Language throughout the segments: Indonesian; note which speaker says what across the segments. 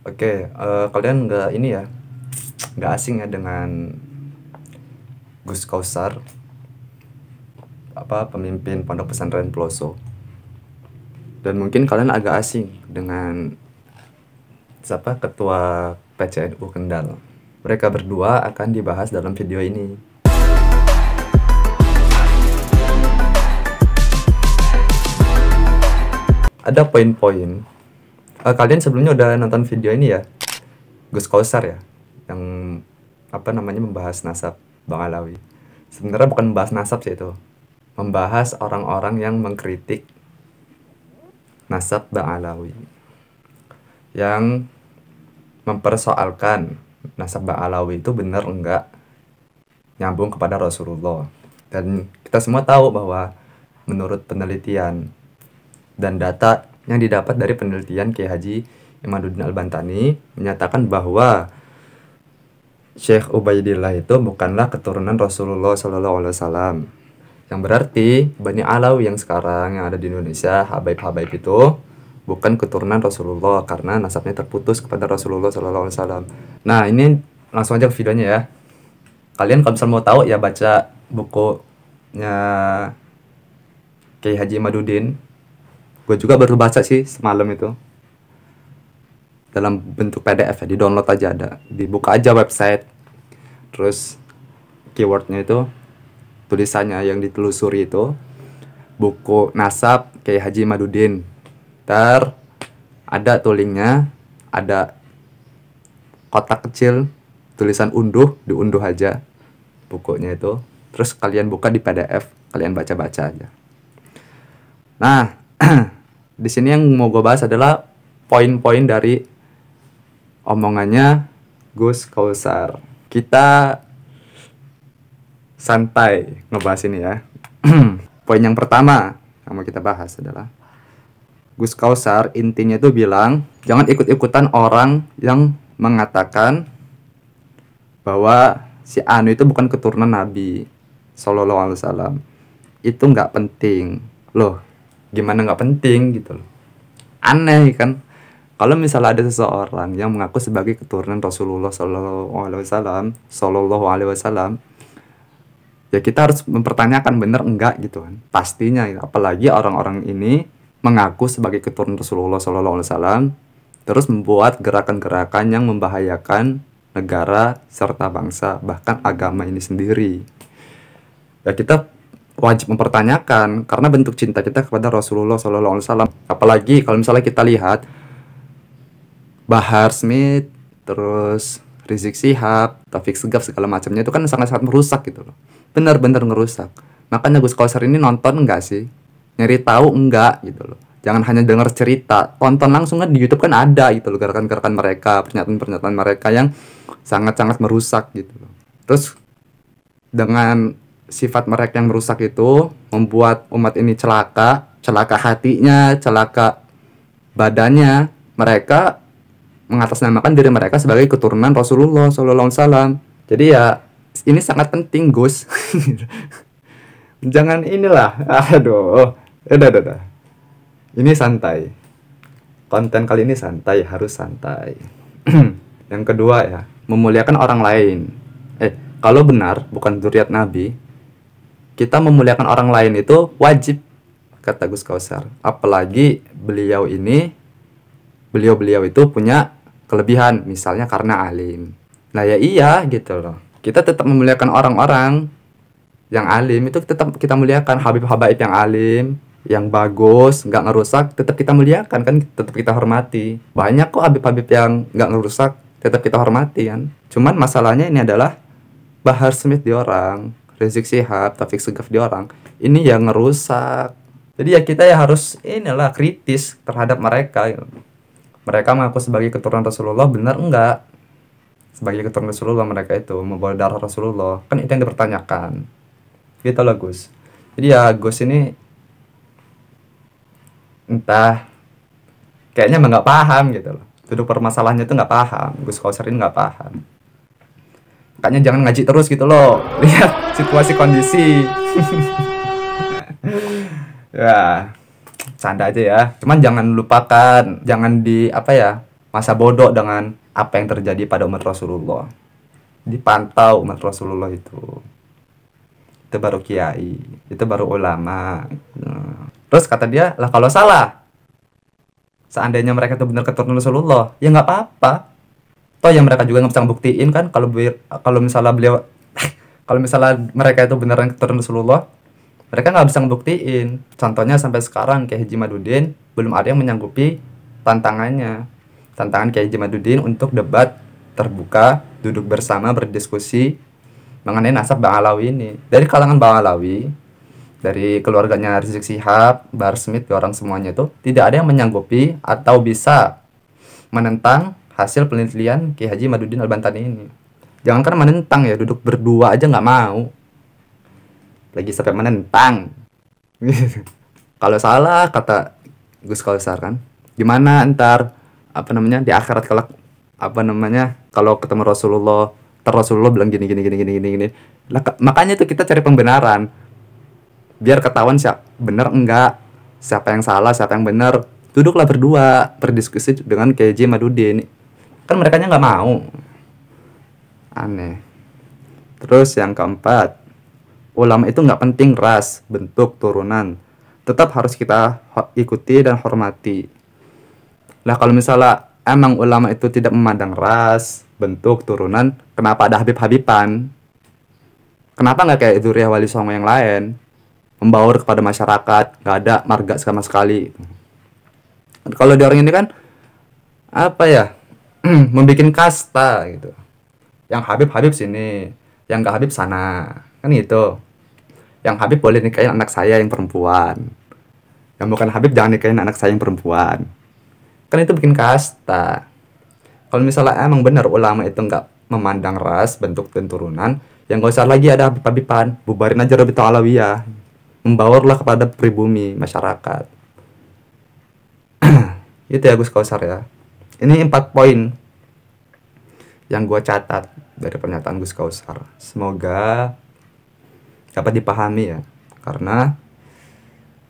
Speaker 1: Oke, okay, uh, eh, kalian nggak ini ya, nggak asing ya dengan Gus Kausar, apa pemimpin pondok pesantren Peloso. Dan mungkin kalian agak asing dengan siapa ketua PCNU Kendal. Mereka berdua akan dibahas dalam video ini. Ada poin-poin uh, kalian sebelumnya udah nonton video ini ya Gus Kausar ya yang apa namanya membahas nasab Bang Alawi sebenarnya bukan membahas nasab sih itu membahas orang-orang yang mengkritik nasab Bang Alawi yang mempersoalkan nasab Bang Alawi itu benar enggak nyambung kepada Rasulullah dan kita semua tahu bahwa menurut penelitian dan data yang didapat dari penelitian Kiai Haji Imaduddin Al-Bantani menyatakan bahwa Syekh Ubaidillah itu bukanlah keturunan Rasulullah Shallallahu Alaihi Wasallam yang berarti Bani Alawi yang sekarang yang ada di Indonesia habaib-habaib itu bukan keturunan Rasulullah karena nasabnya terputus kepada Rasulullah Shallallahu Alaihi Wasallam. Nah ini langsung aja ke videonya ya. Kalian kalau misalnya mau tahu ya baca bukunya Kiai Haji Madudin gue juga baru baca sih semalam itu dalam bentuk PDF ya, di download aja ada dibuka aja website terus keywordnya itu tulisannya yang ditelusuri itu buku nasab kayak Haji Madudin ter ada tuh linknya ada kotak kecil tulisan unduh diunduh aja bukunya itu terus kalian buka di PDF kalian baca-baca aja nah di sini yang mau gue bahas adalah poin-poin dari omongannya Gus Kausar. Kita santai ngebahas ini ya. poin yang pertama yang mau kita bahas adalah Gus Kausar intinya itu bilang jangan ikut-ikutan orang yang mengatakan bahwa si Anu itu bukan keturunan Nabi Sallallahu Alaihi Wasallam. Itu nggak penting. Loh, gimana nggak penting gitu loh aneh kan kalau misalnya ada seseorang yang mengaku sebagai keturunan Rasulullah Shallallahu Alaihi Wasallam Shallallahu Alaihi Wasallam ya kita harus mempertanyakan benar enggak gitu kan pastinya ya. apalagi orang-orang ini mengaku sebagai keturunan Rasulullah Shallallahu Alaihi Wasallam terus membuat gerakan-gerakan yang membahayakan negara serta bangsa bahkan agama ini sendiri ya kita wajib mempertanyakan karena bentuk cinta kita kepada Rasulullah Sallallahu Alaihi Wasallam. Apalagi kalau misalnya kita lihat Bahar Smith, terus Rizik Sihab, Taufik Segaf segala macamnya itu kan sangat-sangat merusak gitu loh. Benar-benar merusak. Makanya Gus Kausar ini nonton enggak sih? Nyari tahu enggak gitu loh jangan hanya dengar cerita tonton langsung kan di YouTube kan ada gitu loh gerakan-gerakan mereka pernyataan-pernyataan mereka yang sangat-sangat merusak gitu loh terus dengan sifat mereka yang merusak itu membuat umat ini celaka, celaka hatinya, celaka badannya. Mereka mengatasnamakan diri mereka sebagai keturunan Rasulullah Sallallahu Alaihi Wasallam. Jadi ya ini sangat penting Gus. Jangan inilah, aduh, udah, eh, udah, udah. Ini santai. Konten kali ini santai, harus santai. yang kedua ya, memuliakan orang lain. Eh, kalau benar bukan zuriat Nabi, kita memuliakan orang lain itu wajib kata Gus Kausar. Apalagi beliau ini beliau-beliau itu punya kelebihan misalnya karena alim. Nah ya iya gitu loh. Kita tetap memuliakan orang-orang yang alim itu tetap kita muliakan Habib Habaib yang alim, yang bagus, nggak ngerusak, tetap kita muliakan kan, tetap kita hormati. Banyak kok Habib-Habib yang nggak ngerusak, tetap kita hormati kan. Cuman masalahnya ini adalah Bahar Smith di orang Rizik Sihab, Taufik Segaf di orang ini yang ngerusak jadi ya kita ya harus inilah kritis terhadap mereka mereka mengaku sebagai keturunan Rasulullah benar enggak sebagai keturunan Rasulullah mereka itu membawa darah Rasulullah kan itu yang dipertanyakan gitu loh Gus jadi ya Gus ini entah kayaknya emang nggak paham gitu loh duduk permasalahannya tuh nggak paham Gus Kauser ini nggak paham kayaknya jangan ngaji terus gitu loh. Lihat situasi kondisi. ya, canda aja ya. Cuman jangan lupakan, jangan di apa ya, masa bodoh dengan apa yang terjadi pada umat Rasulullah. Dipantau umat Rasulullah itu. Itu baru kiai, itu baru ulama. Terus kata dia, lah kalau salah, seandainya mereka itu benar keturunan Rasulullah, ya nggak apa-apa toh yang mereka juga nggak bisa buktiin kan kalau kalau misalnya beliau kalau misalnya mereka itu beneran keturunan Rasulullah mereka nggak bisa ngebuktiin contohnya sampai sekarang kayak Haji Madudin belum ada yang menyanggupi tantangannya tantangan kayak Haji Madudin untuk debat terbuka duduk bersama berdiskusi mengenai nasab Bang Alawi ini dari kalangan Bang Alawi dari keluarganya Rizik Sihab, Bar Smith, orang semuanya itu tidak ada yang menyanggupi atau bisa menentang hasil penelitian Ki Haji Madudin Albantani bantani ini. Jangankan menentang ya, duduk berdua aja nggak mau. Lagi sampai menentang. kalau salah kata Gus Kaisar kan, gimana ntar apa namanya di akhirat kelak apa namanya kalau ketemu Rasulullah ter Rasulullah bilang gini gini gini gini gini gini Nah, makanya itu kita cari pembenaran biar ketahuan siapa bener enggak siapa yang salah siapa yang benar duduklah berdua berdiskusi dengan KJ Madudin kan mereka nya nggak mau aneh terus yang keempat ulama itu nggak penting ras bentuk turunan tetap harus kita ikuti dan hormati lah kalau misalnya emang ulama itu tidak memandang ras bentuk turunan kenapa ada habib-habiban kenapa nggak kayak Duriah Wali Songo yang lain membaur kepada masyarakat nggak ada marga sama sekali kalau di orang ini kan apa ya membuat kasta gitu yang Habib Habib sini yang gak Habib sana kan gitu yang Habib boleh nikahin anak saya yang perempuan yang bukan Habib jangan nikahin anak saya yang perempuan kan itu bikin kasta kalau misalnya emang benar ulama itu nggak memandang ras bentuk dan turunan yang gak usah lagi ada habib-habiban bubarin aja Rabi Alawiyah membawarlah kepada pribumi masyarakat itu ya Gus Kausar ya ini empat poin yang gue catat dari pernyataan Gus Kausar. Semoga dapat dipahami ya, karena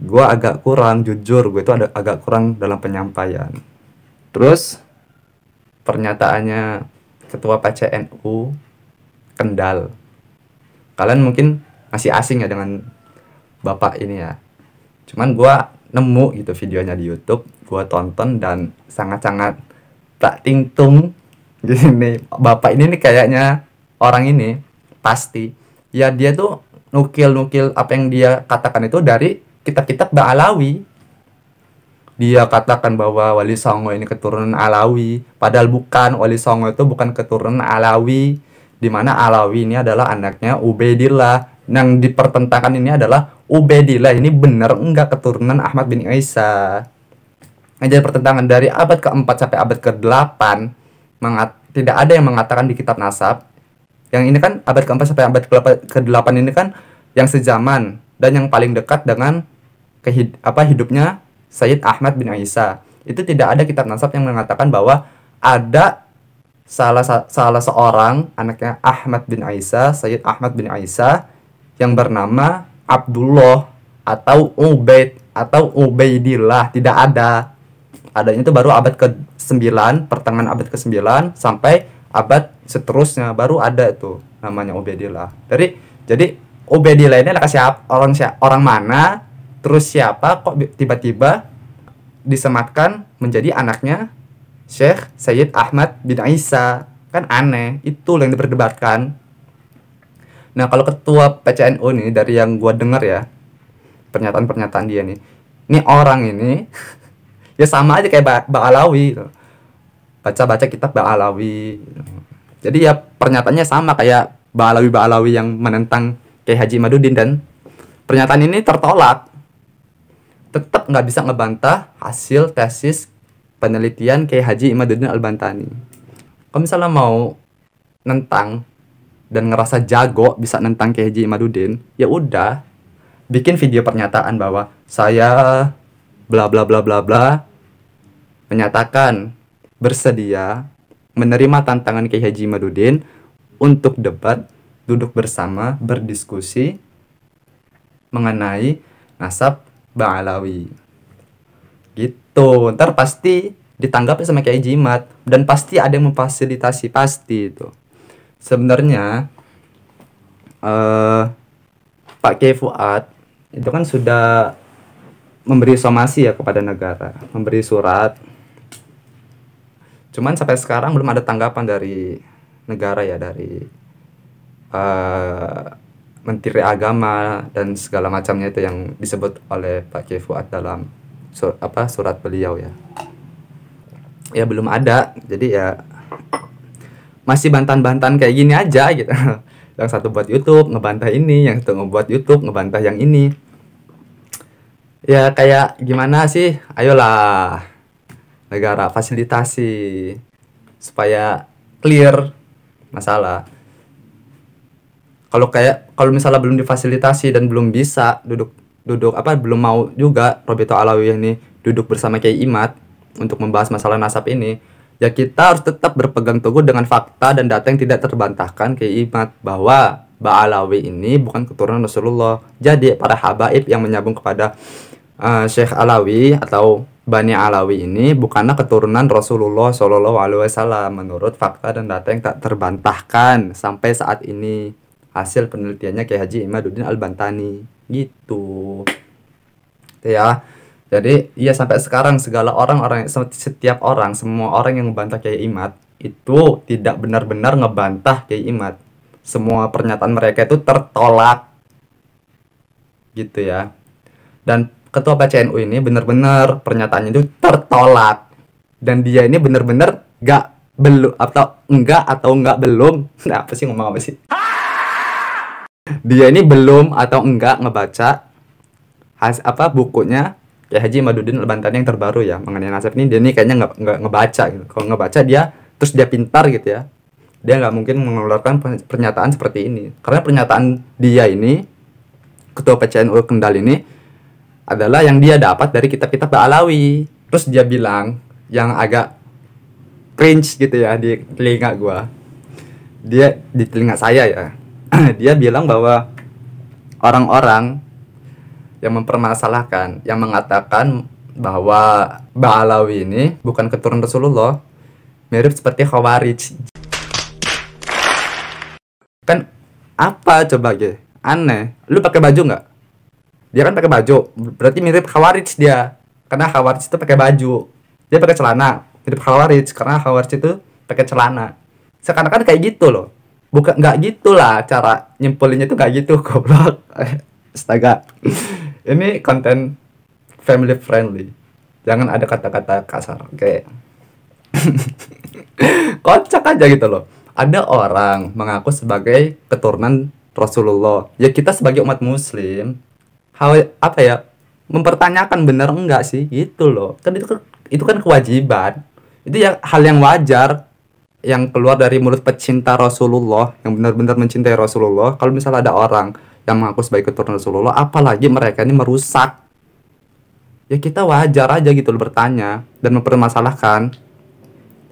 Speaker 1: gue agak kurang jujur, gue itu ada agak kurang dalam penyampaian. Terus pernyataannya Ketua PCNU Kendal. Kalian mungkin masih asing ya dengan bapak ini ya. Cuman gue nemu gitu videonya di YouTube, gue tonton dan sangat-sangat tak tingtung di sini bapak ini nih kayaknya orang ini pasti ya dia tuh nukil-nukil apa yang dia katakan itu dari kitab-kitab Ba'alawi dia katakan bahwa Wali Songo ini keturunan Alawi padahal bukan Wali Songo itu bukan keturunan Alawi di mana Alawi ini adalah anaknya Ubedillah yang dipertentangkan ini adalah Ubedillah ini benar enggak keturunan Ahmad bin Isa Ajar pertentangan dari abad keempat sampai abad ke delapan mengat tidak ada yang mengatakan di kitab nasab. Yang ini kan abad keempat sampai abad ke delapan ini kan yang sejaman dan yang paling dekat dengan kehid apa hidupnya Sayyid Ahmad bin Isa. Itu tidak ada kitab nasab yang mengatakan bahwa ada salah salah seorang anaknya Ahmad bin Isa, Sayyid Ahmad bin Isa yang bernama Abdullah atau Ubaid atau Ubaidillah tidak ada adanya itu baru abad ke-9, pertengahan abad ke-9 sampai abad seterusnya baru ada itu namanya Obedillah. Jadi jadi Obedillah ini adalah siapa orang siapa orang mana terus siapa kok tiba-tiba disematkan menjadi anaknya Syekh Sayyid Ahmad bin Isa kan aneh itu yang diperdebatkan nah kalau ketua PCNU ini dari yang gua dengar ya pernyataan-pernyataan dia nih ini orang ini ya sama aja kayak Ba'alawi ba gitu. baca-baca kitab Alawi gitu. jadi ya pernyataannya sama kayak baalawi Alawi yang menentang kayak Haji Madudin dan pernyataan ini tertolak tetap nggak bisa ngebantah hasil tesis penelitian kayak Haji Imaduddin Al-Bantani. Kalau misalnya mau nentang dan ngerasa jago bisa nentang kayak Haji Imaduddin, ya udah bikin video pernyataan bahwa saya bla bla bla bla bla menyatakan bersedia menerima tantangan Kiai Haji Madudin untuk debat duduk bersama berdiskusi mengenai nasab bang alawi gitu ntar pasti ditanggapi sama Kiai Jimat dan pasti ada yang memfasilitasi pasti itu sebenarnya eh uh, Pak Kiai Fuad itu kan sudah memberi somasi ya kepada negara, memberi surat. Cuman sampai sekarang belum ada tanggapan dari negara ya dari uh, Menteri Agama dan segala macamnya itu yang disebut oleh Pak Kefu dalam sur, apa surat beliau ya. Ya belum ada. Jadi ya masih bantan-bantan kayak gini aja gitu. Yang satu buat YouTube ngebantah ini, yang satu ngebuat YouTube ngebantah yang ini ya kayak gimana sih ayolah negara fasilitasi supaya clear masalah kalau kayak kalau misalnya belum difasilitasi dan belum bisa duduk duduk apa belum mau juga Roberto Alawi ini duduk bersama kayak Imat untuk membahas masalah nasab ini ya kita harus tetap berpegang teguh dengan fakta dan data yang tidak terbantahkan kayak Imat bahwa Ba Alawi ini bukan keturunan Rasulullah jadi para habaib yang menyambung kepada uh, Syekh Alawi atau Bani Alawi ini bukanlah keturunan Rasulullah Shallallahu Alaihi Wasallam menurut fakta dan data yang tak terbantahkan sampai saat ini hasil penelitiannya Kiai Haji Imaduddin Al Bantani gitu. gitu ya jadi ya sampai sekarang segala orang-orang setiap orang semua orang yang membantah Kiai Imad itu tidak benar-benar ngebantah Kiai Imad semua pernyataan mereka itu tertolak gitu ya dan ketua PCNU ini benar-benar pernyataannya itu tertolak dan dia ini benar-benar gak belum atau enggak atau enggak belum nah, apa sih ngomong apa sih dia ini belum atau enggak ngebaca has apa bukunya ya Haji Madudin Lebantani yang terbaru ya mengenai nasib ini dia ini kayaknya nggak nggak ngebaca gitu kalau ngebaca dia terus dia pintar gitu ya dia nggak mungkin mengeluarkan pernyataan seperti ini karena pernyataan dia ini ketua PCNU Kendal ini adalah yang dia dapat dari kitab-kitab Alawi. Terus dia bilang yang agak cringe gitu ya di telinga gua. Dia di telinga saya ya. dia bilang bahwa orang-orang yang mempermasalahkan, yang mengatakan bahwa Ba'alawi ini bukan keturunan Rasulullah, mirip seperti Khawarij. Kan apa coba ge? Aneh. Lu pakai baju nggak? dia kan pakai baju berarti mirip Khawarij dia karena Khawarij itu pakai baju dia pakai celana mirip Khawarij karena Khawarij itu pakai celana sekarang kan kayak gitu loh bukan nggak gitulah cara nyimpulinnya itu nggak gitu, gitu goblok astaga ini konten family friendly jangan ada kata-kata kasar kayak kocak aja gitu loh ada orang mengaku sebagai keturunan Rasulullah ya kita sebagai umat muslim hal apa ya mempertanyakan bener enggak sih gitu loh kan itu kan, itu kan kewajiban itu ya hal yang wajar yang keluar dari mulut pecinta Rasulullah yang benar-benar mencintai Rasulullah kalau misalnya ada orang yang mengaku sebagai keturunan Rasulullah apalagi mereka ini merusak ya kita wajar aja gitu loh bertanya dan mempermasalahkan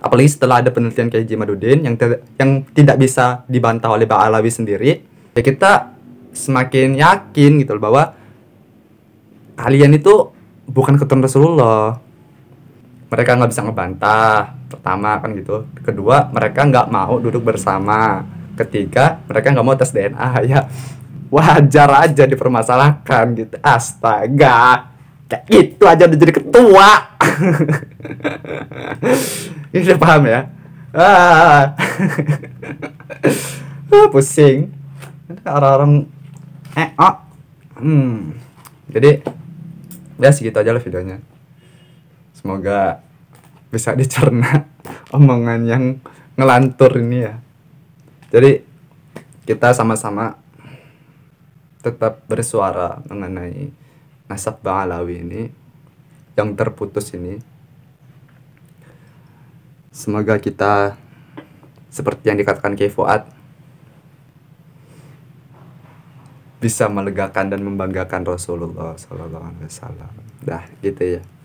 Speaker 1: apalagi setelah ada penelitian kayak Jimaduddin yang yang tidak bisa dibantah oleh Ba'alawi sendiri ya kita semakin yakin gitu loh bahwa kalian itu bukan keturunan Rasulullah mereka nggak bisa ngebantah pertama kan gitu kedua mereka nggak mau duduk bersama ketiga mereka nggak mau tes DNA ya wajar aja dipermasalahkan gitu astaga kayak gitu aja udah jadi ketua ini udah paham ya ah. ah. pusing orang-orang eh oh hmm. jadi ya segitu aja lah videonya semoga bisa dicerna omongan yang ngelantur ini ya jadi kita sama-sama tetap bersuara mengenai nasab bang Alawi ini yang terputus ini semoga kita seperti yang dikatakan Kevoat bisa melegakan dan membanggakan Rasulullah Sallallahu Alaihi Wasallam. Dah gitu ya.